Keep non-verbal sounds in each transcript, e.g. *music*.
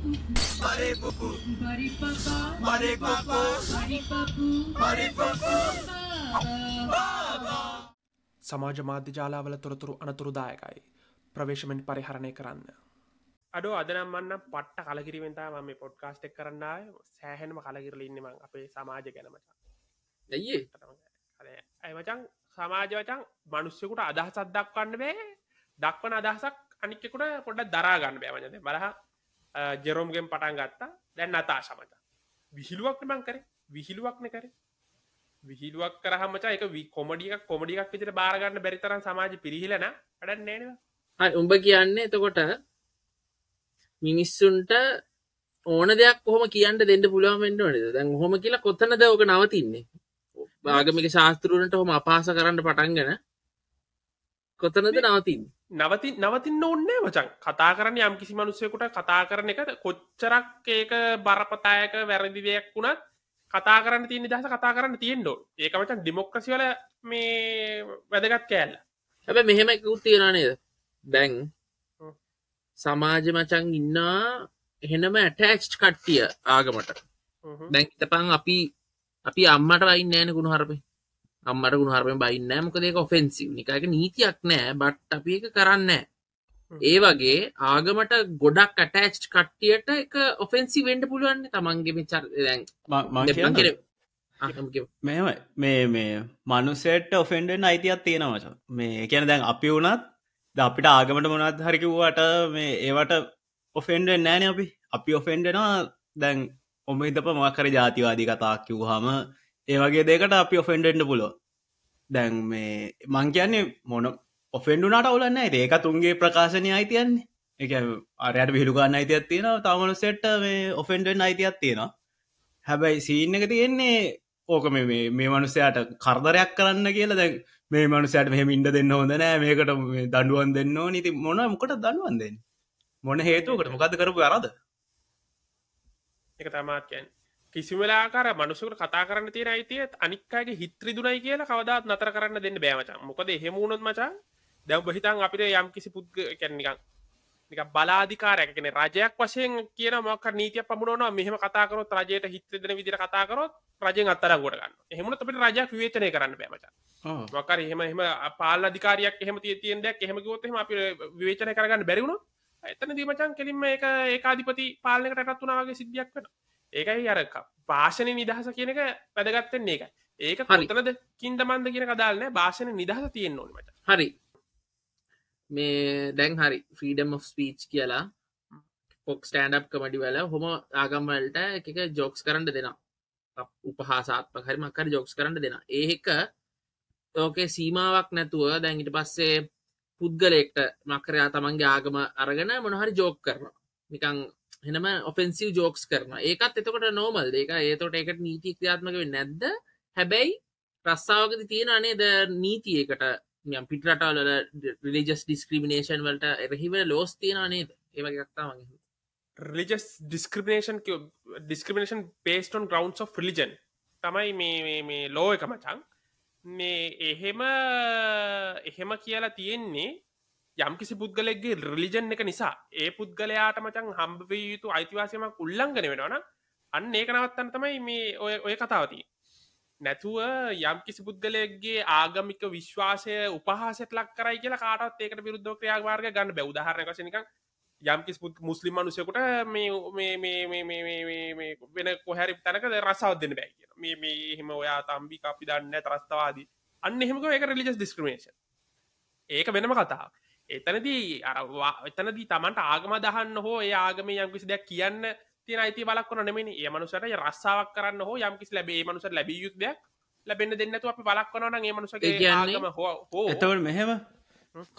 Mare papu, mare papa, mare papa, mare papu, mare papu, baba. සමාජ මාධ්‍ය ජාලාවල තොරතුරු අනතුරුදායකයි. ප්‍රවේශමෙන් පරිහරණය කරන්න. අඩෝ අදනම් මන්න පට්ට කලකිරීමෙන්තා මම පොඩ්කාස්ට් එක් කරන්නය සෑහෙන්ම කලකිරල ඉන්නම අපේ සමාජ ගැනමචා. ඇයිඒ ඇයි මචන් සමාජ වචන් මනුස්්‍යකුට අදහසත් දක්වන්න බෑ දක්වන අදහසක් අනික්කෙකුට පොඩ්ඩ දරාගන්න බෑමජද බරහා ජෙරෝම්ගෙන් පටන් ගත්තා දැන් අතා සමත විහිළුවක්න මං කර විහිළුවක්න කර විහිළුවක් කරහමචා එක කොමඩියක් කොමඩියක් විතර බාරගන්න බැරිතරන් සමාජ පිරිහිලන අඩන් නෑනවා උඹ කියන්නේ එතකොට මිනිස්සුන්ට ඕන දෙයක් කොහොම කියන්න දෙන්න පුළුවන්ෙන්න්න නද දැන් හොම කියලා කොත්තනද ඕක නවතින්නේ භාගමික ශාස්තෘරන්ට හොම අපහස කරන්න පටන්ගෙන කොතනද නවතින් නවති නවතින්න ඔන්නෑ මචන් කතා කරන්න යම් කිසි මනුස්සයකුට කතා කරන එක කොච්චරක් ඒක බරපතායක වැරදිදයක් වුණත් කතා කරන්න තියන්න දහස කතා කරන්න තියෙන්ඩෝ ඒකමචන් ඩිමොක්්‍රසිවල මේ වැදගත් කෑල්ල හැබ මෙහෙම එකකුත් තියෙනනේද බැං සමාජ මචන් ඉන්නා එහෙනම ඇටෑක්් කට්ටිය ආගමට දැන්තපං අපි අපි අම්මට වයින්න ෑන ගුණ හරපේ අම්මට ගුණහරම බයින්න මොකදේ ඔෆෙන්සිව් නිකක නීතියක් නෑ බට් අපි එක කරන්න ඒ වගේ ආගමට ගොඩක් කටෑච් කට්ටියට එක ඔෆෙන්සි වෙන්ඩ පුළුවන් තමන්ගේම චර් මෙම මේ මේ මනුසෙට් ඔෆෙන්ඩෙන් අයිතියක් තියෙනවච මේ කියන දැන් අපි වුණත් ද අපිට ආගමට මොනත් හරිකිව්වට මේ ඒවට ඔෆෙන්ඩෙන් නෑන අපි අපි ඔෆෙන්ඩෙනවා දැන් ඔම හිතප මක්කර ජාතිවාදී කතාක් කිව්හම ඒවගේ දෙකට අපි ඔෆෙන්ඩෙන්ඩ පුලො දැන් මේ මං කියන්නේ මොන ඔෆෙන්ඩුනාට අවුලන්න ඒක තුන්ගේ ප්‍රකාශනය අයිතියන්නේ එක අරයට විහිලුගන්න අයිතියක් තියෙනවා තමනු සෙට්ට මේ ඔෆෙන්ඩෙන් අයිතියක් තියෙනවා හැබැයි සීන් එක තියෙන්නේ ඕක මේ මේ මනුස්සයට කරදරයක් කරන්න කියලා දැ මේ මනුසයට මෙහම ඉන්ඩ දෙන්න හොඳ නෑ මේකට දඩුවන් දෙන්න නීති මොන මොකට දඩුවන් දෙන්න මොන හේතුවකට මොකද කරපු අරද එක තමාත්යන් කිසිවලාකාර මනුසකට කතා කරන්න තියෙන අයිතිය අනික්කාගේ හිත්‍රරිදුනයි කියලා කවදත් නතර කරන්න දෙන්න බෑමචා මොකද හෙමුණොත් මචා දැම් බහිතන් අපිට යම් කිසි පුද්ග කැරනිකං නික බලාධිකාරයක් කියෙන රජයක් වශයෙන් කියන මොක නීතිය පමුණන මෙහම කතාකරොත් රජයට හිත්‍රදන විදිර කතාකරොත් රජෙන් අත්තර ගොඩගන්න එහමට අපට රජයක් විවේචනය කරන්න බෑමච මොකර එහෙම එහම පාලධිකාරයක් එහම තියෙන් දෙයක් එහමකිවොත්ම අපි විවේචනය කරගන්න බැරිවුණු එතන දීමචන් කෙලින්ම එක ඒකාධිපති පාලනකටත් වනාගේ සිද්ධියක් වෙනවා ඒකයි අර භාෂණ නිදහස කියනක වැදගත්තෙන්නේ එකයි ඒක හරිතනද කින්දමන්ද කියන කදාල්න භාෂණ නිදහස තියෙන් ඕනට හරි මේ දැන් හරි ෆ්‍රීඩම් of ස්පීච් කියලා පොක් ස්ටන්ඩ් කමඩි වල හොම ආගම්වලට එක ජොක්ස් කරන්න දෙනවා උපහාසාත්ම හරිමකර ජොක්ස් කරන්න දෙෙන ඒක ඕකේ සීමාවක් නැතුව දැන්ට පස්සේ පුද්ගලෙක්ට මකරයා තමන්ගේ ආගම අරගෙන මොනහරි ජෝක් කරනවා නිකං හෙනම ඔෆෙන්සිව් ජෝක්ස් කරන ඒකත් එතකොට නෝමල් දෙක ඒතොට එකට නීති ක්‍රියාත්මක නැද්ද හැබැයි රස්සාාවකති තියෙන අනේද නීතියකට යම් පිටරටාල රිලිජස් ඩිස්ක්‍රමිනේෂන් වලට එරහිව ලෝස් තියෙන නේද ඒවගේක්තා වගේ religious discrimination discrimination based on ground of religion තමයි මේ මේ ලෝ එක මචන් මේ එහෙම එහෙම කියලා තියෙන්නේ යම්කිසි පුද්ගලෙක්ගේ රිලිජන් එක නිසා ඒ පුද්ගලයාට මචන් හම්බවිය යුතු අයිතිවාසයමක් උල්ලංගන වෙනවන අන්න ඒක නවත්තන්න තමයි මේ ඔය ඔය කතාවති නැතුව යම්කිසි පුද්ගලයක්ගේ ආගමික විශ්වාසය උපහසට ලක් කරයි කියලා කාටත් ඒකට විරුද්ධ ක්‍රියාවාර්ග ගන්න බැවදාහරණ වශනික යම්කිස් පුත් මුස්ලිම් මනුසයකුට වෙන කොහැරි තැනක රසාව දෙන්න බැයි කිය මේ මේ එහෙම ඔයා තම්බි අපි දන්න තරස්තවාදී අන්න එහෙමක එක රිලිජස් ඩිස්ක්‍රමේෂන් ඒක වෙනම කතාව එතනදී අරවා එතනදී තමන්ට ආගම දහන්න හෝ ඒ ආගම යම්කිසි දෙයක් කියන්න තියෙන අයිති බලක් වන නෙමනි ඒ මනුසට රස්සාාවක් කරන්න හෝ යම්කිසි ලැබේ මනුසට ලැබිය යුද්ධයක් ලැබෙන දෙන්නතු අපි බලක් වනන ඒ මනුසගේ ආගම හෝ එතවට මෙහෙම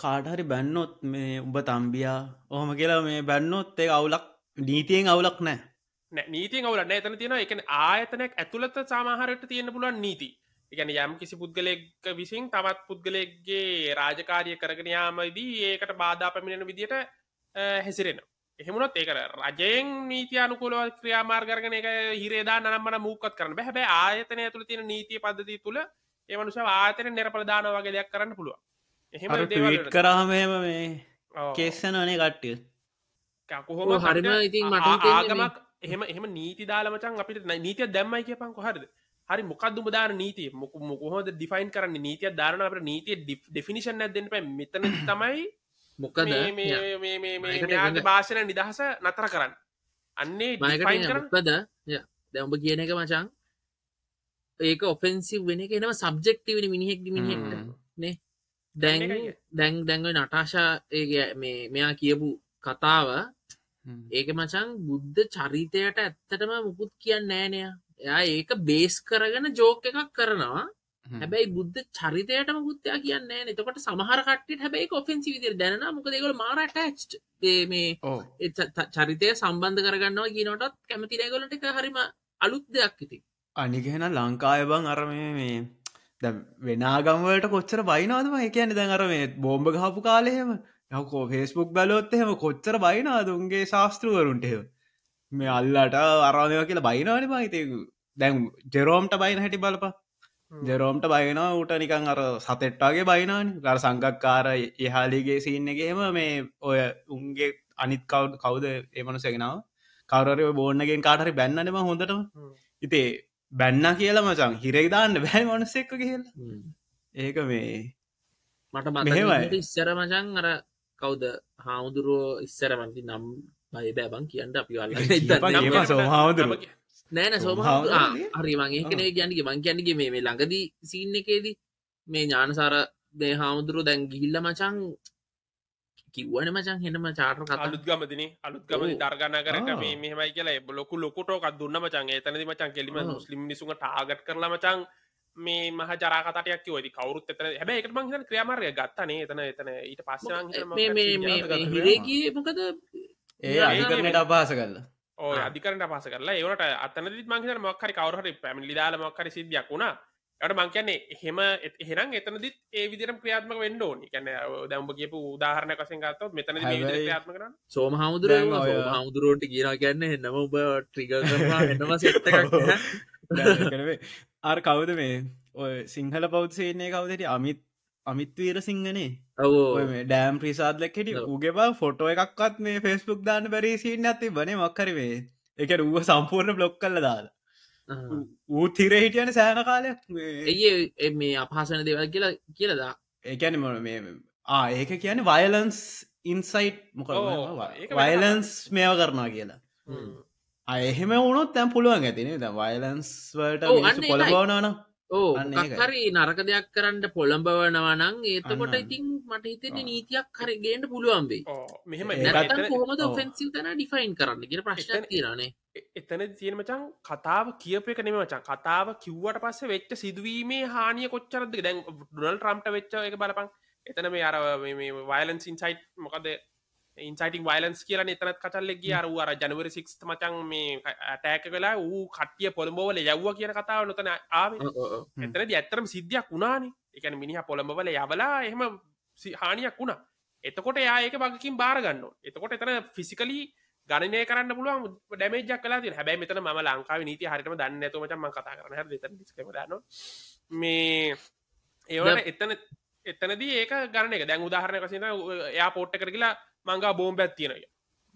කාඩහරි බැන්නොත් මේ උඹ තම්බියා ඔහම කියලා මේ බැන්නොත් ඒ අවුලක් නීතියෙන් අවුලක් නෑ නීති අවුලන්න එතන තියෙන එක ආයතනයක් ඇතුළත සාමහරට තියෙන පුලුවන් නීති ගැන යම් කිසි පුද්ගලෙක් විසින් තවත් පුද්ගලෙක්ගේ රාජකාරය කරගෙනයාමදී ඒකට බාධා පැමිණෙන විදියට හැසිරෙන එහෙමුණොත් ඒක රජයෙන් නීතියනුකූලව ක්‍රියාමාර්ගරගන එක හිරේදා නම්බන මූකත් කරන හැබැ ආයතනය තුළ තියෙන නීතිය පද්ධති තුළ එමනුෂ ආතන නිරපලදාන වගේ දෙයක් කරන්න පුළුව එහෙම ට් කරහමම මේ කෙස්සන වනේ කට්ටිය කොහොම හරිම ඉතින් ආගමක් එහෙම එහම නීති දාලමචන් අපිට නීතිය දැම්මයි කියපන් කොහරද හරි මොකක්ද උදාර නීති මොක මොකොහොද ඩිෆයින් කරන්න නීතිය ධාරණ අපට නීතිය ඩිෆිනිශන් ඇදෙන් පැ මෙතන *coughs* තමයි මොකද භාෂණ නිදහස නතර කරන්න අන්නේ මයකද දැඹ කියන එක මචන් ඒක ඔෆෙන්සිව් වෙන එක එනම සබ්ජෙක්ටවෙන මිනිහෙක් මිනිහෙක්ට නේ දැන් දැන් දැන්ව නටාශා ඒ මේ මෙයා කියපු කතාව ඒක මචන් බුද්ධ චරිතයට ඇත්තටම මුකුත් කියන්න නෑනය එයා ඒක බේස් කරගෙන ජෝක එකක් කරනවා හැබැයි බුද්ධ චරිතයට මුත්තයා කියන්න නතකට සමහරට හැබැයි ඔෆෙන්සි විදිර දැන මොකදකල මාරට ට් මේ චරිතය සම්බන්ධ කරගන්නවා කියනටත් කැමති රැගලට එක හරිම අලුත් දෙයක් ඉති අනිගහෙන ලංකායබං අරම මේ දැ වෙනගම්වලට කොච්චර බයිනවාදම එකන දැන් අර මේ බෝම්භ ගහපු කාලෙහෙම යකෝ ෆෙස්බුක් බලොත් එහෙම කොච්චර බයිනාදුන්ගේ ශාස්තෘවරුන්ට හෙව මේ අල්ලට අරාධවා කියලා බයිනවාන පහිතයකු දැන් ජෙරෝම්ට බයින හැටි බලපා ජෙරෝම්ට බයිනවා ඌට නිකං අර සතෙට්ටාගේ බයිනාන ගර සංගක්කාර එහාලිගේ සින්නගේම මේ ඔය උන්ගේ අනිත් කව් කවුද එමනු සෙගෙනාව කවරය බෝන්නගෙන් කාටරි බැන්නනම හොඳට ඉතේ බැන්න කියලා මචන් හිරෙක්දාන්න බැහැ මනස්සෙක්ක කියලා ඒක මේ මට මහෙවයි ඉස්සර මචන් අර කවුද හාමුදුරුවෝ ඉස්සරමන්ති නම් බයි බෑබං කියන්න අපි වල්ල සෝමාවදර නෑන සෝමාව හරි මගේ කනේ ගැන්ගේ මං කියන්නගේ මේ ළඟදී සින්න එකේදී මේ ඥානසාර දේ හාමුදුරු දැන් ගිල්ල මචන් කිවන මචන් හෙනම චාටර කලුත් ගමදින අලුත් ගම දර්ගන කරට මේ මෙමයි කියලා බොලොකු ලොකොටක් දුන්න මචන් තනද මචන් කෙලිම මුස්ලිම් නිසුන් ටාගට කරල මචන් මේ මහ ජරාකතයක් වයි කවරුත් එතන හැබ එකට මං ක්‍රියාමාරය ගත්තනේ එතන එතන ඊට පස්ස හිරේගේ මොකද ඒ අධිකරණයට අපාස කරලා ඕ අධිකරට පස කරලා ඒවට අතනද මංහිත මක්කරි කවරහට පැමිලි දාල මක්කරි සිද්ධියක් වුණා යට මංකන්නේ එහෙම එහෙනම් එතනදිත් ඒ විදිරම් ක්‍රියාත්මක වෙන්න ඕනි කැන දැම්ඹ කියපු උදාහරණ කසින් ගත්තව මෙතන ක්‍රියාත්ම කරන්න සෝම හාමුදුර හාමුදුරුවන්ට කියලා කියන්න එන්නම උබ ට්‍රිග එන්නම සෙට්ට අර කවුද මේ ඔය සිංහල පෞද්සේනය කවදට අමිත් අමිත්වීර සිංහනේ ඔව ඩෑම් ප්‍රසාදලක් හෙට උගෙබ ෆොටෝ එකක්වත් මේ ෆෙස්බුක් දාන්න බැරිසින්න ඇති බනේ මක්කරවේ එක ඌව සම්පූර්ණ බ්ලොක් කල්ල දාලා ඌ තිර හිටියන සෑන කාලයක් ඒ මේ අපහසන දෙවල් කියලා කියලදා ඒකැන මොන මේ ආ ඒක කියන වයලන්ස් ඉන්සයිට් මොක වයලන්ස් මේව කරනා කියලා අයහෙම වුණොත් තැම් පුළුවන් ඇතිනේ ද වයලන්ස් වලට පොල බවනානා ඕ හරි නරක දෙයක් කරන්න පොළඹවනවනං ඒතකොට ඉතින් මට හිතෙන නීතියක් හරි ගේට පුළුවන්බේ මෙහම හොමද ඔෆෙන්සිල් තන ඩිෆයින් කරන්න කියෙන ප්‍රශ්න තිරනේ එතන තියෙන මචන් කතාව කියපය කනෙම මචන් කතාව කිව්වට පස්ස වෙච්ච සිදුවීමේ හානිය කොච්චරද දැන් ඩොනල් ට්‍රම්ට වෙච්ච එක බලපං එතන මේ අර වයලන්සින් සයිට් මොකද ඉන්සයිටන් වයිලන්ස් කියල එතනත් කටල්ලෙග අරුව අර ජනවර සික් මචන් මේ ඇටෑක වෙලා වූ කට්ටිය පොළඹවල යව්ව කියන කතාව නොතන ආව එතනද ඇත්තරම සිද්ධියක් වුණානි එකන මිනිහ පොළඹවල යවලා එහෙම හානියක් වුණා එතකොට යායක බගකින් බාරගන්න එතකොට එතන ෆිසිකලි ගණනය කරන්න පුළුවන් ඩැමේජක් කලා හැබැයි මෙතන ම ලංකාව නීති හරිටම දන්න ඇතුමචම කතා කරන හ මේ ඒවට එතන එතනදී ඒක ගණනක දැන් උදාහරණ කසින යා පෝට්ට කරගලා මංගා බෝම්බැත් තියෙනය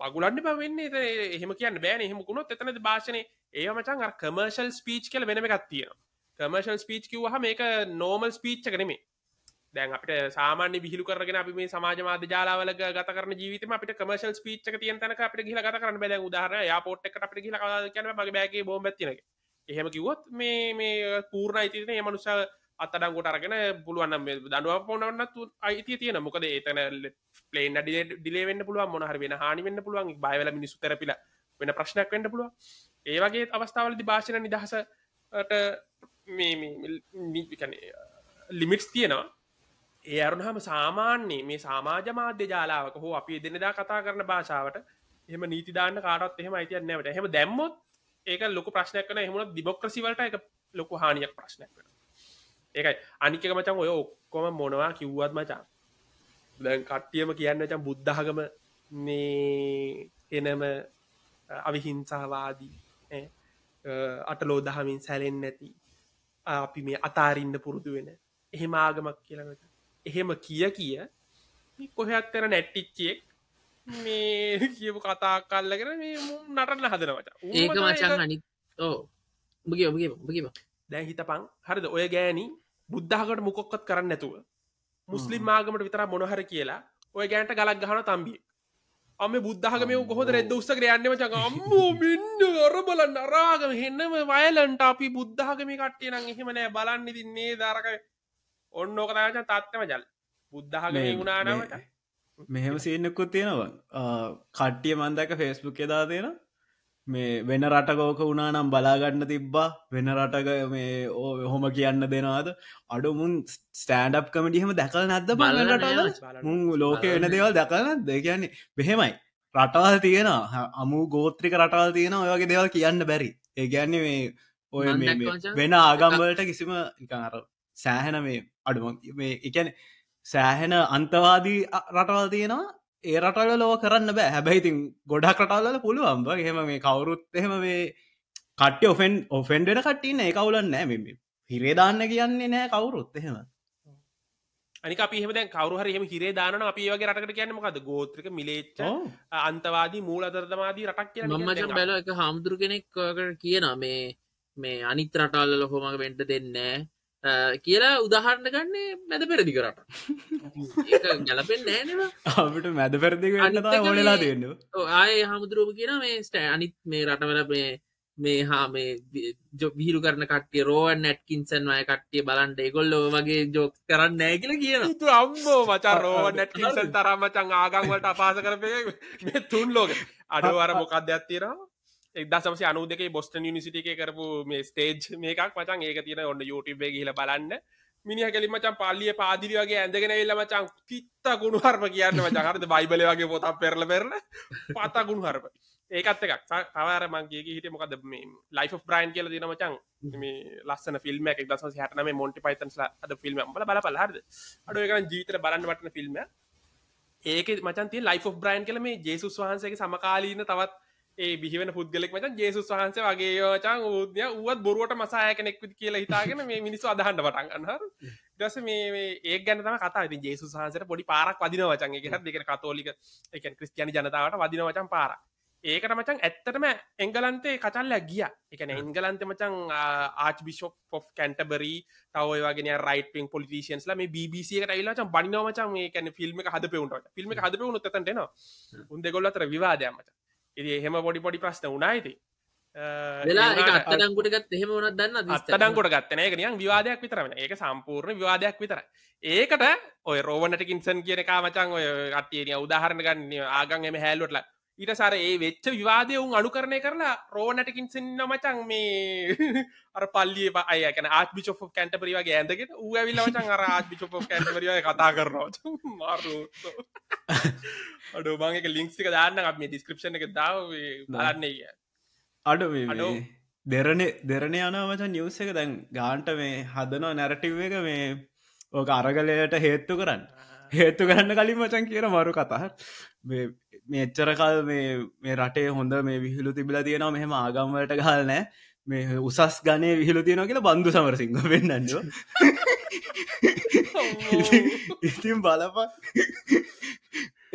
බගුලන්න පවෙන්න එහෙම කියන්න බෑන එහෙමකුණොත් එතනද භාෂණය ඒ මචන් අ කමර්ශල් ස්පීච් කල වෙනම එකක් තියෙන කමර්ශල් ස්පීච් කිව්හ මේක නෝමල් ස්පීච්ච කනෙමේ දැන් අපට සාමාන්‍ය විහිලු කරගෙන අපි මේ සමාජමාද ජාලාවල ගත කරන ජීවිතම අපිට කමර්ශල් ස්පීච් තියන තැන අපට ගිල ගත කරන්න බැ උදාහර යාපෝට් එකට අපට ගිල කලා කියන මගේ බෑගේ බෝම්බැතිනගේ එහෙම කිවොත් මේ මේ පූර්ණ අයිතින මනුසා අතරංගොට අරගෙන පුළුවන් දඩුව පොනන්නත් අයිති තියෙන මොකද ඒතන පලේන ඩිලේවෙන්න පුළුව මොහර වෙන හානි වෙන්න පුළුවන් බයිවල මිනිසු තරපිල වෙන ප්‍රශ්නයක් වෙන්න පුළුව ඒවගේ අවස්ථාවලදි භාෂණ නිදහසට ලිමිටස් තියෙනවා ඒ අරුණහම සාමාන්‍යයේ මේ සාමාජ මාධ්‍ය ජාලාවක හෝ අපි දෙනදා කතා කරන භාෂාවට එහම නීතිදාන්න කාරත් එහෙම අයිතියන්නට හෙම දැම්මොත් ඒක ලොක ප්‍රශ්නයක් කන එහමුණ දිබොක්‍රසිවලට එක ලොකු හානියක් ප්‍රශ්නයක් කර ඒකයි අනික මචන් ඔය ඔක්කොම මොනවා කිව්වත් මචා දැන් කට්ටියම කියන්න චම් බුද්ධාගම මේ එනම අවිහිංසාවාදී අටලෝ දහමින් සැලෙන් නැති අපි මේ අතාරන්න පුරුදු වෙන එහෙම ආගමක් කියලමට එහෙම කිය කිය කොහයක් කර නැට්ටිච්චෙක් මේ කියපු කතා කල්ලගෙන මේ නටන්න හදනවට ඒක මචන් අනි ඕ මගේ ඔගේ මගේම දැන් හිතපං හරිද ඔය ගෑනී බුද්ධහකට මොකොක්කොත් කරන්න නැතුව මුස්ලිම් මාගමට විතර මොනහර කියලා ඔය ගෑන්ට ගලක් ගහන තම්බිය අම බුද්ධහම ගොහොද රෙද උත්සක යන්නම චක අම්මෝ මෙන්න අරබල නරාගම හෙන්නම වයලන්ට අපි බුද්ධහගම කට්ටිය නම් එහෙමනෑ බලන්න දින්නේ දාරක ඔන්න ඕකදාච තත්තම ජල් බුද්ධහගම ගුණානමට මෙහෙම සේනකුත් තියෙනවා කට්ටිය මන්දක ෆෙස්බුක් එදා තියෙනවා මේ වෙන රටකෝක වුණා නම් බලාගන්න තිබ්බා වෙන රටක මේ හොම කියන්න දෙනවාද අඩුමුන් ස්ටෑන්ඩප් කමටිහම දැකල් නැද්ද බල රටල මුන් ලෝක වෙන දේවල් දැකලනත් දෙ කියන්නේ බෙහෙමයි රටවල් තියෙන අමු ගෝත්‍රික රටවල් තියෙන ඔයගේ දේවල් කියන්න බැරි ඒ ගැන්නේ මේ ඔය වෙන ආගම්වලට කිසිම නිකාර සෑහෙන මේ අඩුම මේ එකැන සෑහෙන අන්තවාදී රටවල් තියෙනවා ඒ රටවල ලෝ කරන්න බෑ හැබැයිතින් ගොඩක් කටවල පුළුවන්බ හෙම මේ කවුරුත් එහෙම මේ කට්ට ඔෆෙන් ඔෆෙන්ඩෙන කට්ටන්න ඒ කවුලන්න නෑ හිරේදාන්න කියන්නේ නෑ කවුරුත් එහෙම පිහම කවරුහරම හිරේ දාන අපි වගේ රටකට කියන්න මොකද ගෝත්‍රක මිලේච්ච අන්තවාදී මූල අදර්තමාදී රටක් කිය මච බැල එක හාමුදුරු කෙනෙක් කියන මේ මේ අනිත් රටල්ල ලොහොමඟ වෙන්ට දෙන්නෑ කියලා උදාහරණ ගන්නේ මැද පෙරදි කරට ගැලපෙන් නෑනවා අපට මැද පැරදික ලා දෙන්න ආය හාමුදුරුවම කියන මේ ස්ටෑ අනිත් මේ රටවල මේ මේ හා මේ ජොබිහිරු කරන කටේ රෝන් නැට්කින්සන් අය කට්ටිය බලන්ට එකොල්ලෝ වගේ ජෝක් කරන්න නෑ කියලා කියන තු අම්බෝ මචන් රෝ නැට්කින්සන් තරම්මචන් ආගංවලට අපාස කරපය තුන් ලෝක අඩුවර මොකක්ද ඇත්තිරවා එක්දා සමසි අනු දෙකේ බොස්ටන් නිසිට එක කරපු මේ ස්ටේජ් මේකක් මචන් ඒක තියෙන ඔන්න යුටබේ කියල බලන්න මිනිහ කෙලින් මචන් පල්ලිය පාදිරි වගේ ඇඳගෙන වෙල්ල මචන් තිත්ත ගුණු හර්ම කියන්න මචහරද බයිබල වගේ පොතක් පෙරල පෙරල පතා ගුණු හර්ම ඒකත් එකක් තවර මගේ හිට මොකද මේ ලයිෆ බ්‍රයින් කියල දින මචන් මේ ලස්සන ෆිල්ම් එකක් දස හටන මේ මොන්ටි පයිතන්ස් අද ෆිල්ම් බල බල පලහරද අඩ එක ජීතර බලන්න වටන ෆිල්ම් ඒක මචන්ති ලයිෆ බ්‍රයින් කල මේ ජේසුස් වහන්සේගේ සමකාලීන තවත් ඒ බිහිවන පුද්ගලෙක් මචන් ජේසුස් වහන්සේ වගේ චන් ූදය වුවත් බොරුවට මසාය කෙනෙක් කියලා හිතාගෙන මේ මිනිස්සු අදහන්ට පටන් ගන්නහර දස මේ ඒ ගැන කතා ජේසු වහන්සට පොඩි පාරක් වදින වචන් එක දෙක කතෝලික එක ක්‍රස්තියනි ජනතාවට වදින වචන් පාරක් ඒකට මචන් ඇත්තටම එංගලන්තේ කචල්ල ගිය එකන එංගලන්ත මචන් ආච් බිෂොප් ෆ් කැන්ටබරි තවයවාගෙන රයිටපින් පොලිටිෂන්ස්ල මේ BBC රයිලාච බනිනවමචන් මේ කැන ෆිල්ම් හද පෙවුන්ට ිල්ම් හද පෙවුණු තටනවා උන්දෙගොල්ලතර විවාදයමචන් ඉති එහෙම පොඩි පොඩි ප්‍රශ්න උනායිති අත්තඩංගොටගත් එහෙම වන දන්න අත්තඩංගොට ගත්තන එක නියම් විවාදයක් විතරම ඒක සම්පූර්ණ විවාදයක් විතර ඒකට ඔය රෝවනට කින්සන් කියන කාමචන් ඔය කටේනිය උදාහරණ ගන්න ආගන් එම හැල්ලොටල ඊට සර ඒ වෙච්ච විවාදය උන් අඩු කරණය කරලා රෝනටකින් සින්න මචන් මේ *laughs* අර පල්ලිය අයකන ආත්ි චොප් කැන්ටපරි වගේ ඇඳකට ඌ ඇවිල්ලවචන් අර ආත්ි චොප් කැන්ටපරිය කතා කරනවා *laughs* මාරු අඩු මගේ ලිංක්සික දාන්න අපේ ඩිස්ක්‍රපෂණ එක දාව බලන්නේ කිය අඩු අඩු දෙරණ දෙරණ යනමචන් නිියවස එක දැන් ගාන්ට මේ හදනෝ නැරටිව් එක මේ ඕක අරගලයට හේත්තු කරන්න හේත්තු කරන්න කලින් මචන් කියන මරු කතහ මෙච්චරකල් මේ මේ රටේ හොඳ මේ විහිලු තිබිල තියෙනවා මෙහෙම ආගම්වලට ගල් නෑ මේ උසස් ගනය විහිලු තියෙනවා කියලා බන්දු සමරසිංහ වෙන්නන්නෝ *laughs* ඉතින් බලපා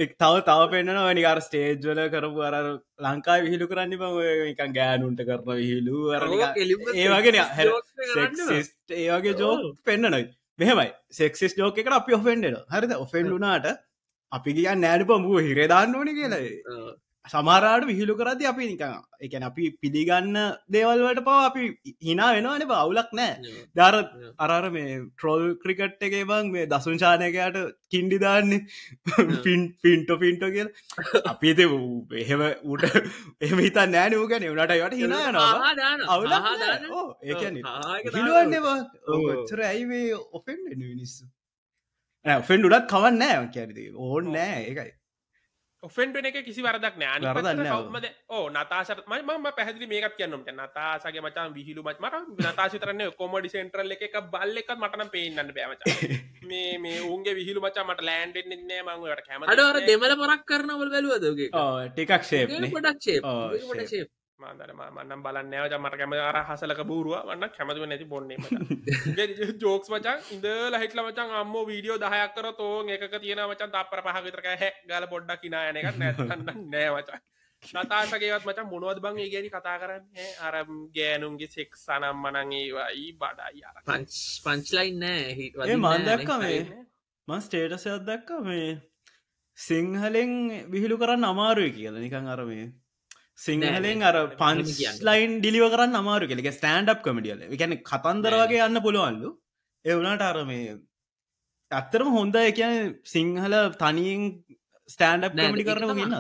එක් තව තව පෙන්න්න නිකාර ස්ටේජ්වල කරපු අර ලංකා විහිලු කරන්න බමකන් ගෑනුන්ට කරන විහිලු ඒවගෙන ඒවගේ ජෝ පෙන්න්න නොයි මෙහමයි සෙක්සිස් ෝක එකට අපි ඔෆෙන්ඩෙන හරිද ඔෆෙන්ඩුනාට අපි කිය නෑඩ පොඹූ හිරදාන්න ඕන කියලයි සමාරාට විහිලු කරදි අපි නිකං එකන අපි පිළිගන්න දේවල්වට පව අපි හිනා වෙනවාන බවුලක් නෑ දර අරර මේ ට්‍රෝල් ක්‍රිකට් එක බං මේ දසුන් ශානකයට කින්ඩිදාන්නේ පින් පින්ට පින්ට කියල අපි එත එහෙම උට එහම හිතා නෑන වූ ගැන වනට යට හිනා ඒචර ඇයි මේ ඔෆෙන් මිනිස්සු ෆෙන්ඩුලත් කවන්නෑ කැරදි ඕන්න නෑ එකයි ඔෆෙන්ටන එක කිසි වරදක් නෑ රදන්න ඕ නතාශර මම පැහදිලි මේකත් කියන්නට නතාසගේ මචන් විහිලු මත් මට නතාශතරන්න කොමඩි සෙන්ටරල් එක බල්ලෙකත් මටන පේන්න බෑමච *laughs* මේ මේ උන්ගේ විහිලු මචා මට ලෑන්ඩෙන් න්නේ මංවට කැම අඩවර දෙමල පොරක් කරනවල් බැලුවදගේ ටිකක්ෂේ ඩක්ෂේ මන්නම් බලන්නෑ මට කැම අර හසලක බූරුව වන්න කැමතිව නැති බොන්නේ ජෝක්ස් මචන් ඉද ලහිටල මචන් අම්ම වීඩියෝ දහයක් කර තෝ එක තියෙන මචන් අපර පහවිතරක හැ ගල බොඩ්ඩක් කිනා යනක නැතන්න නෑ මචන් නතාශකයවත් මචන් මොනුවත් බං ඒ ගැන කතා කරන්න අර ගෑනුන්ගේ සෙක් සනම් මනන් ඒවායි බඩයි අර පංච් පංච්ලයින් නෑ හිේ මන්දක්ක මේ මන් ස්ටේටසයක් දැක්ක මේ සිංහලෙන් විහිළු කරන්න අමාරුවයි කියලා නිකං අර මේ සිංහලෙන් අර පන්ස් ලයින් ඩිලිව කරන්න අමාරු කෙලෙක ස්ටන්ඩ් කමඩියල එකැන කතන්දරවාගේ යන්න පුළුවන්ලු එවුණට අර මේ ඇත්තරම හොඳ එකන සිංහල තනියෙන් ස්ටන්ඩ් නමඩි කරන ගන්න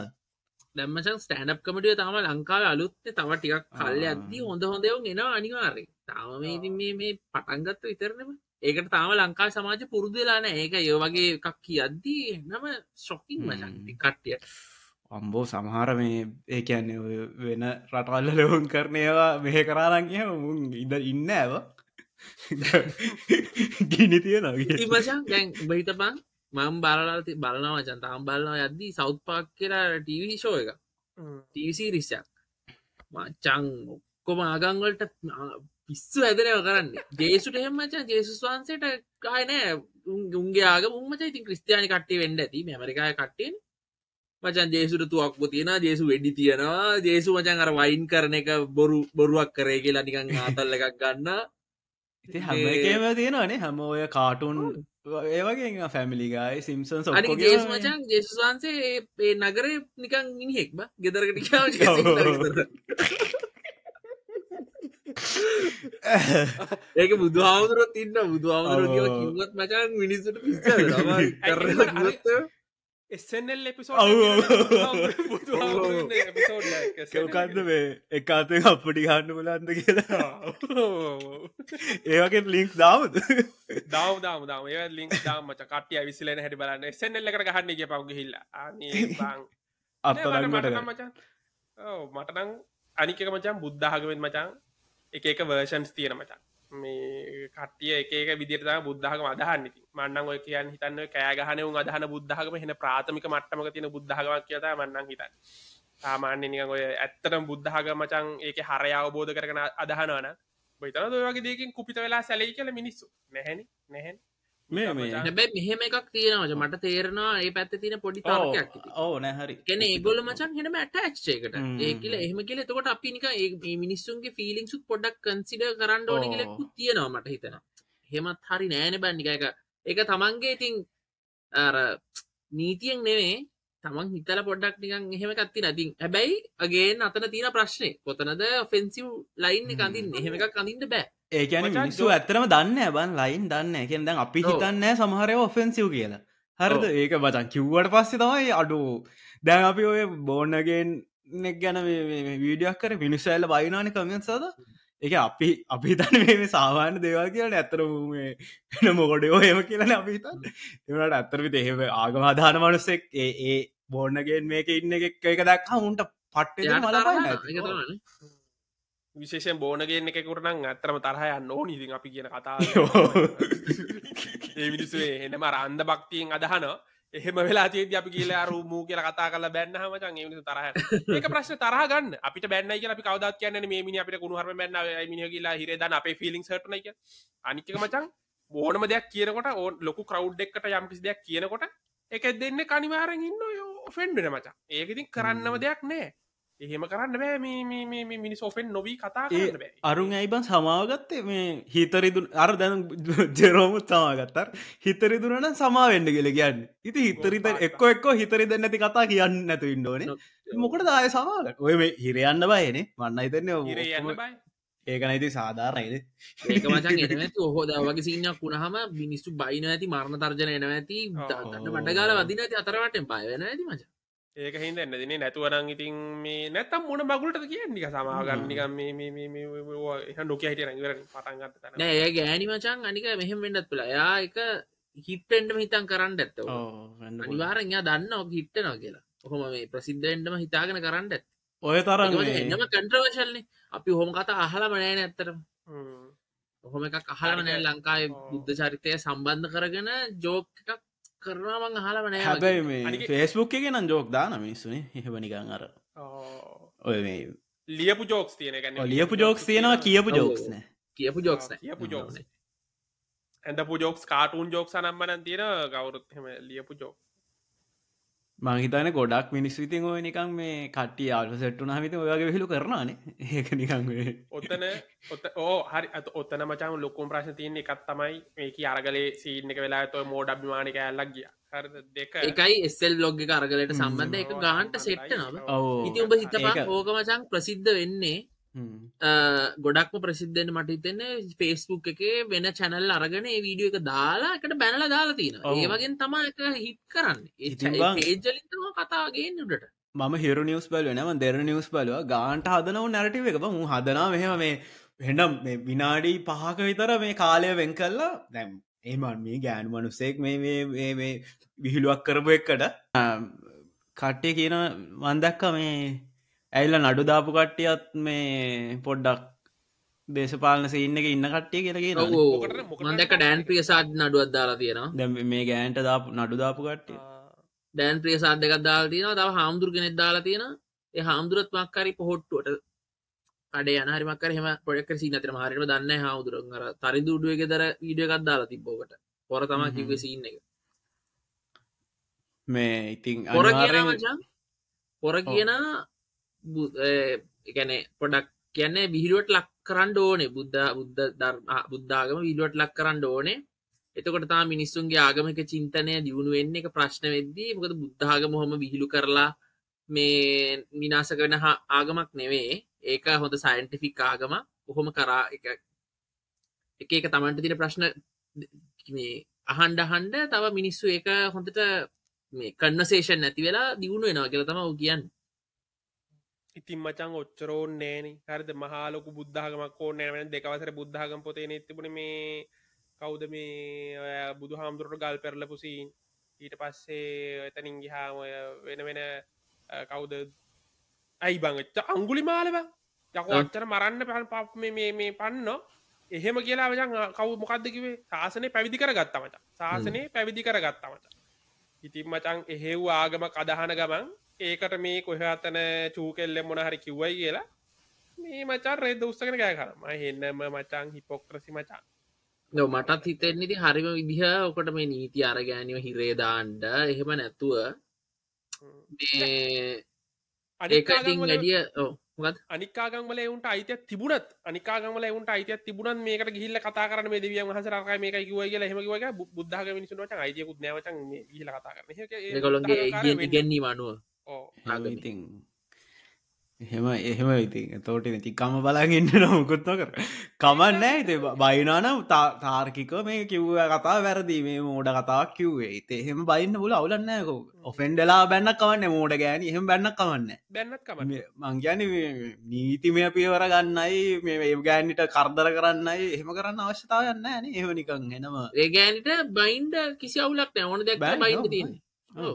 දැමචන් ස්ටෑනප් කමටිය තම ලංකාව අලුත්තේ තම ටිකක් කල්ල ඇදී හොඳ හොඳයව එෙනවා අනිවාරය තම මේ මේ පටන්ගත්ත විතරනම ඒකට තාම ලංකා සමාජ පුරුදුලාන ඒක ඒ වගේ එකක් කියද්දී නම ශොකින් මචන් කට්ටිය අම්බෝ සමහර මේ ඒ කියන්නේ වෙන රටවල්ල ලොවුන් කරනයවා මෙහ කරාරන්ය මුන් ඉඳ ඉන්න ඇව ගිනි තියෙනගේ මචන් ගැන් බහිතපන් මම බාලති බලනවා චන්තාම් බලනවා යද්දී සෞත් පාක් කියලා ටීවි ශෝ එක ටීසි රිස්සක් මචං ඔක්කොම ආගංවලට පිස්සු ඇදරව කරන්න ජේසුට එහමචා ජේසුස් වහන්සේට කායනෑ උන්ගේ ආග උමච ඉතින් ක්‍රස්තියානි කට්ටේ වෙන්ඩ ඇති මරිකාය කට්ටේ මචන් ජේසුට තුවක්කු තියෙන ජේසු වැඩි තියෙනවා ජේසු මචන් අර වයින් කරන එක බොරු බොරුවක් කරේ කියලා නිකන් ආතල්ල එකක් ගන්න ඉති හැමකේම තියෙනවානේ හැම ඔය කාටුන් ඒවගේ ෆැමිලිගයි සිම්සන් සො ජේස් මචන් ජේසුවන්සේ ඒ නගරේ නිකන් මිනිහෙක්ම ගෙදරකට ඒක බුදු හාමුදුරුවත් ඉන්න බුදු හාමුදුරුව කිවත් මචන් මිනිස්සුට පිස්ස *laughs* එස්සෙන්ල් එපිසෝඩ් කවකන්ද මේ එක අතක අපටි ගන්න බලන්ද කියලා ඒවගේ ලිින්ක් දාවද දව දාම දාම ලිින් දාම කටිය විසිලන හැට බලන්න එස්සෙන්ල්ල කර හන්නගේ පවග හිල්ල අපමට මටනං අනික මචන් බුද්ධාගමෙන් මචන් එක එක වර්ෂන්ස් තියෙන මචන් මේ කට්ටිය එක විදිරතා බුද්ධහම අදහන්නති මන්නන් ඔය කියන් හිතන්න කෑගහන උන් අදහන බුද්ධහම හෙන ප්‍රාථමික මට්ටමක තියෙන බුද්ධහමක් කියත මන්නන් හිතන් සාමාන්‍යනි ඔය ඇත්තනම් බුද්ධහග මචන් ඒක හරය අවබෝධ කරගන අදහනවන බයිතන දොයගේ දෙකින් කුපිත වෙලා සැලයි කියල මිනිස්සු නැහැනි නැහැනි හැබැයි මෙහෙම එකක් තියෙනවද මට තේරෙනවා ඒ පැත්ත තියෙන පොඩි තාරකයක් ඕ නැහරි කෙන ඒගොල්ල මචන් හෙනම ඇටච්චේකට ඒ කියල එහම කියල තකොට අපි නික ඒ මිනිස්සුන්ගේ ෆිලිංසු පොඩක් කන්සිඩ කරන්න ඕන කියලෙකු තියෙනවා මට හිතෙන හෙමත් හරි නෑන බැන්නික එක එක තමන්ගේ ඉතින් අර නීතියෙන් නෙවේ තමන් හිතල පොඩක් නිකන් එහෙම කත්ති නතින් හැබැයි අගේ අතන තියෙන ප්‍රශ්නය කොතනද ෆෙන්සිව් ලයින් කඳින් එහෙම එකක් කඳින්ට බෑ ඒකැන මිනිස්සු ඇත්තරම දන්න බන් ලයින් දන්න කියෙන දැන් අපි හිතන්න සමහරය ඔෆෙන්සිව් කියලා හරද ඒක බචන් කිව්වට පස්සේ තමයි අඩු දැන් අපි ඔය බෝන්නගෙන් නෙක් ගැන වීඩියක් කර මිනිස්සඇල්ල බයිනාන කමෙන් සද එක අපි අපි තන මේ සාමාන්‍ය දේවල් කියලට ඇත්තරමේ එන මොකොඩයෝ හෙම කියලන අපි හිතන්න එමට ඇත්තරවි එහෙම ආගමාධාන මනුස්සෙක් ඒ බෝන්නගෙන් මේක ඉන්න එක එක දැක්හ උන්ට පට්ට මලබන්න විශේෂෙන් බෝනගෙන් එකකුරන ඇතරම තරහයන්න ඕ නිදින් අපි කියන කතා *laughs* ඒ මිනිස්සේ එනම රන්ද භක්තියෙන් අදහන එහෙම වෙලා තිේද අපි කියලා අරු මූ කියල කතා කල බැන්න හමචන් ඒනි තරහ ඒක ප්‍රශ්න තරහගන්න අපිට බැන්න කිය අපි කවදත් කියන්න මේ මිනි අපිට කුණුහරම බැන්න මිනි කියලා හිරේදන අපේ ෆිලිින් හටන එක අනික මචන් බෝනම දෙයක් කියනකොට ඕ ලොකු කරව් එක්කට යම්කිසි දෙයක් කියනකොට එක දෙන්න කනිවාරෙන් ඉන්න යෝ ෆෙන්ඩෙන මචා ඒකතින් කරන්නම දෙයක් නෑ එහෙම කරන්න බෑ මිනිස්සෝෆෙන් නොවී කතා අරුන් ඇයිබන් සමාවගත්තේ මේ හිතරිදු අර දැන *laughs* ජෙරෝමුත් සමාගත්තර හිතරිදුරන සමාවෙන්ඩ කෙල කියන්න ඉති හිතරිත එක්ක එක්කෝ හිතරි දෙන්න ඇති කතා කියන්න නැතු ඉන්නඩෝන මොකට දාය සමාග ඔය මේ හිරයන්න බයනේ වන්න හිතන්නේ ඒකන ඇති සාධාරයිද ඒක මචන් එනැති ඔහෝද වගේ සින්නක් වුණහම මිනිස්සු බයින ඇති මරණ තර්ජනයන ඇති දන්න පටගාල වදින ඇති අතරවට පයවෙන ඇති මචා ඒක හින්ද එන්න දින නැතුවනං ඉතින් මේ නැත්තම් මොන මගුලට කියන්නක සමාගන්නකම් නොක හිට රැගර පටන්ගත් නෑ ගෑනි මචන් අනික මෙහෙම වෙන්නත් පුළ යා එක හිට්ටෙන්ටම හිතන් කරන්න ඇත්ත නිවාර යා දන්න ඔ හිට්ටනවා කියලා ඔහොම මේ ප්‍රසිද්ධෙන්ටම හිතාගෙන කරන්න ඇත් ඔය තර එන්නම කන්ට්‍රවශල්න්නේ අපි හොම කතා අහලම නෑන ඇත්තරම ඔහොම එකක් අහලම නෑ ලංකායි බුද්ධ චරිතය සම්බන්ධ කරගෙන ජෝක එකක් කරනමං හලම නෑ හැබැයි මේ ෆේස්බුක් එක නම් ජෝක් දාන මිනිස්සුනේ එහෙම නිකං අර ඔය මේ ලියපු ජෝක්ස් තියෙන ලියපු ජෝක්ස් තියෙනවා කියපු ජෝක්ස් නෑ කියපු ජෝක්ස් කියපු ජෝක්ස් ඇඳපු ජෝක්ස් කාටුන් ජෝක්ස නම්බනන් තියෙන ගෞරුත්ම ලියපු ජෝක්ස් මහිතන ගොඩක් මිනිස් විතින් ඔය නිකන් මේ කට්ටිය ආලු සැට්ටුන හිත ඔයාගේ විහිලු කරනන *laughs* ඒක නිකන්ේ ඔත්තන ඕ හරි ඔත්තන මචාම ලොකුම් ප්‍රශ්න තියන්නේ එකත් තමයි මේක අරගලේ සීන එක වෙලා තො මෝඩ අභිමානක ඇල්ලක් ගිය දෙක එකයි එස්සල් ලොග්ග අරගලට සම්බන්ධ එක ගහන්ට සෙට්න ඉති උඹ හිත ඕක මචන් ප්‍රසිද්ධ වෙන්නේ ගොඩක්ම ප්‍රසිද්ධෙන් මටහිතන්නේ ෆේස්බුක් එකේ වෙන චැනල් අරගෙන වීඩිය එක දාලා එකට බැනල දාලා තියෙන ඒවගෙන් තම එක හිත් කරන්න ඒජලින්ම කතාගේන්නට ම හිර නිියස් බල වෙනම දෙර නිියස් බලව ගාන්ට හදනව නැටව එක මු හදනා මෙහම මේ හෙඩම් විනාඩි පහක විතර මේ කාලය වෙන් කල්ලා දැම් ඒමන් මේ ගෑන් මනුස්සෙක් මේ විහිළුවක් කරපු එක්කට කට්ටය කියන වන්දක්ක මේ ඇල්ල නඩු දාපු කට්ටියත් මේ පොඩ්ඩක් දේශපාලන සින්න එක ඉන්න කට්ටිය කියරගේ දැක ඩෑන් ප්‍රියසාත් නඩුවත් දාලා තියෙනවා දැම මේ ගෑන්ට දාපු නඩු දාපු කට්ටිය ඩෑන් ප්‍රියසාත් දෙකක් දාලා තියෙනවා තව හාමුදුර කෙනෙක් දාලා තියෙන ඒ හාමුදුරත් මක්කාරි පොහොට්ටුවට අඩේ අනහරිමක්කර හෙම පොඩක් සිී නතර හරිම දන්න හාමුදුරන්ර තරි දුඩුවගේ දර ඊඩිය එකක් දාලා තිබ්බෝකට පොර තමා කිව සින්න එක මේ ඉතින් පොර කියන පොර කියනා ගැන පොඩක් කියන්නේ විහිරුවට ලක් කරන්න ඕනේ බුද්ධ බුද්ධ ධර්ම බුද්ධාගම විලුවට ලක් කරන්න ඕනේ එතකොට තා මිනිස්සුන්ගේ ආගමක චින්තනය දියුණු වෙන්න එක ප්‍රශ්න වෙද්දී මොකද බුද්ධාගම හොම විහිලු කරලා මේ විනාස කරන ආගමක් නෙවේ ඒක හොඳ සයින්ටිෆික් ආගම කොහොම කරා එක එක එක තමන්ට තින ප්‍රශ්න මේ අහන්ඩ හන්ඩ තව මිනිස්සු ඒක හොඳට මේ කන්නසේෂන් නැති වෙලා දියුණු වෙනවා කියලා තම ඔ කියන්න ඉතින් මචන් ඔච්චරෝන් නෑනේ හරිද මහාලොකු බුද්ධාගමක් ඕ නෑන දෙකවසර බුද්ධාගම් පොතේ නැතිබුණ මේ කවුද මේ බුදු හාමුදුරට ගල් පෙරලපුසින් ඊට පස්සේ එතනින් ගිහාම වෙන වෙන කවුද ඇයි බංච අංගුලි මාලව යකොච්චර මරන්න පැන් පප් මේ මේ පන්න එහෙම කියලා වජන් කවු මොකක්දකිවේ ශාසනය පැවිදි කර ගත්තමට ශාසනය පැවිදි කර ගත්තමට ඉතින් මචන් එහෙව් ආගම කදහන ගමන් ඒකට මේ කොහ අතන චූකෙල්ල මොන හරි කිව්වයි කියලා මේ මචන් රෙද උස්සගෙන ගෑ කරම හෙන්නම මචන් හිපොක්්‍රසි මචන් නො මටත් හිතෙන්නේෙති හරිම විදිහ ඔකට මේ නීති අරගෑනිව හිරේදාන්ඩ එහෙම නැතුව අඩිකටින් වැඩිය ඕත් අනිකාගල උන්ට අයිතය තිබුණත් අනිකාගල උන්ට අයිතය තිබුණන් මේකට ගිල්ල කතා කරන දිවිය හසරක මේක කිව කියල හෙම වගේ බුද්ධග මිනිසුනට අයිතයකුත් නැවචන් ගිල කතා කරන ගොලගේ ගැන්නේ වනුව ඕ ඉතින් එහෙම එහෙම ඉතින් තෝට නති කම බලාගෙන්න්න නොමුකුත් නොකර කමන්න ඇති බයිනානම් තාර්කික මේ කිව්ව කතා වැරදි මේ මෝඩ කතා කිව්වේ ඒතේ එහෙම බයින්න පුල අවුලන්නක ඔෆෙන්ඩලා බැන්න කවන්න මෝඩ ගෑන එහෙම බැන්න කවන්න බැන්නක් කම මංගන නීතිමය පියවර ගන්නයි මේ ඒගෑන්ට කරදර කරන්නයි එහෙම කරන්න අවශ්‍යතාවයන්න ඇන ඒහනිකං හෙනවා ඒගෑනට බයින්ඩ කිසි අවුලක් නෑවන දැක් බයින්න තින්නේ ඕ